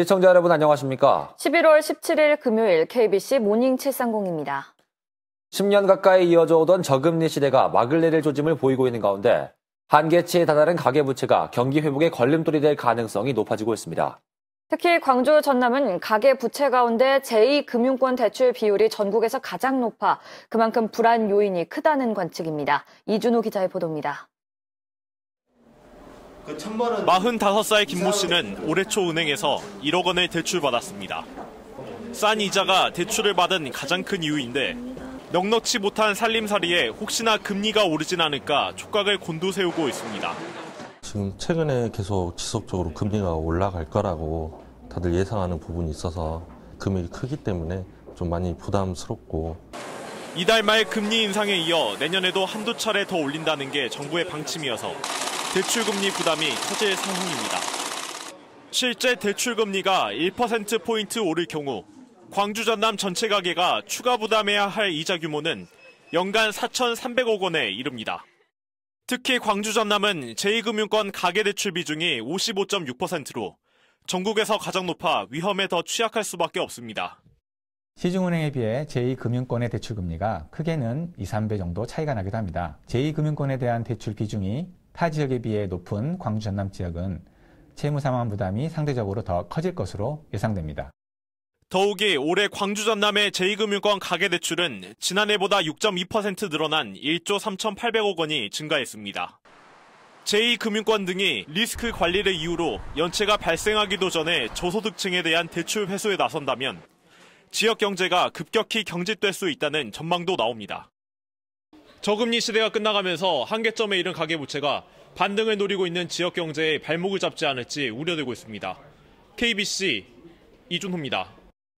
시청자 여러분 안녕하십니까? 11월 17일 금요일 KBC 모닝 730입니다. 10년 가까이 이어져 오던 저금리 시대가 막을 내릴 조짐을 보이고 있는 가운데 한계치에 다다른 가계부채가 경기 회복의 걸림돌이 될 가능성이 높아지고 있습니다. 특히 광주 전남은 가계 부채 가운데 제2금융권 대출 비율이 전국에서 가장 높아 그만큼 불안 요인이 크다는 관측입니다. 이준호 기자의 보도입니다. 45살 그 김모 씨는 올해 초 은행에서 1억 원을 대출받았습니다. 싼 이자가 대출을 받은 가장 큰 이유인데 넉넉치 못한 살림살이에 혹시나 금리가 오르진 않을까 촉각을 곤두세우고 있습니다. 지금 최근에 계속 지속적으로 금리가 올라갈 거라고 다들 예상하는 부분이 있어서 금액이 크기 때문에 좀 많이 부담스럽고 이달 말 금리 인상에 이어 내년에도 한두 차례 더 올린다는 게 정부의 방침이어서 대출금리 부담이 커질 상황입니다. 실제 대출금리가 1%포인트 오를 경우 광주 전남 전체 가게가 추가 부담해야 할 이자 규모는 연간 4,300억 원에 이릅니다. 특히 광주 전남은 제2금융권 가계대출 비중이 55.6%로 전국에서 가장 높아 위험에 더 취약할 수밖에 없습니다. 시중은행에 비해 제2금융권의 대출금리가 크게는 2, 3배 정도 차이가 나기도 합니다. 제2금융권에 대한 대출 비중이 타 지역에 비해 높은 광주 전남 지역은 채무 상황 부담이 상대적으로 더 커질 것으로 예상됩니다. 더욱이 올해 광주 전남의 제2금융권 가계대출은 지난해보다 6.2% 늘어난 1조 3,800억 원이 증가했습니다. 제2금융권 등이 리스크 관리를 이유로 연체가 발생하기도 전에 저소득층에 대한 대출 회수에 나선다면 지역 경제가 급격히 경직될 수 있다는 전망도 나옵니다. 저금리 시대가 끝나가면서 한계점에 이른 가계부채가 반등을 노리고 있는 지역 경제에 발목을 잡지 않을지 우려되고 있습니다. KBC 이준호입니다.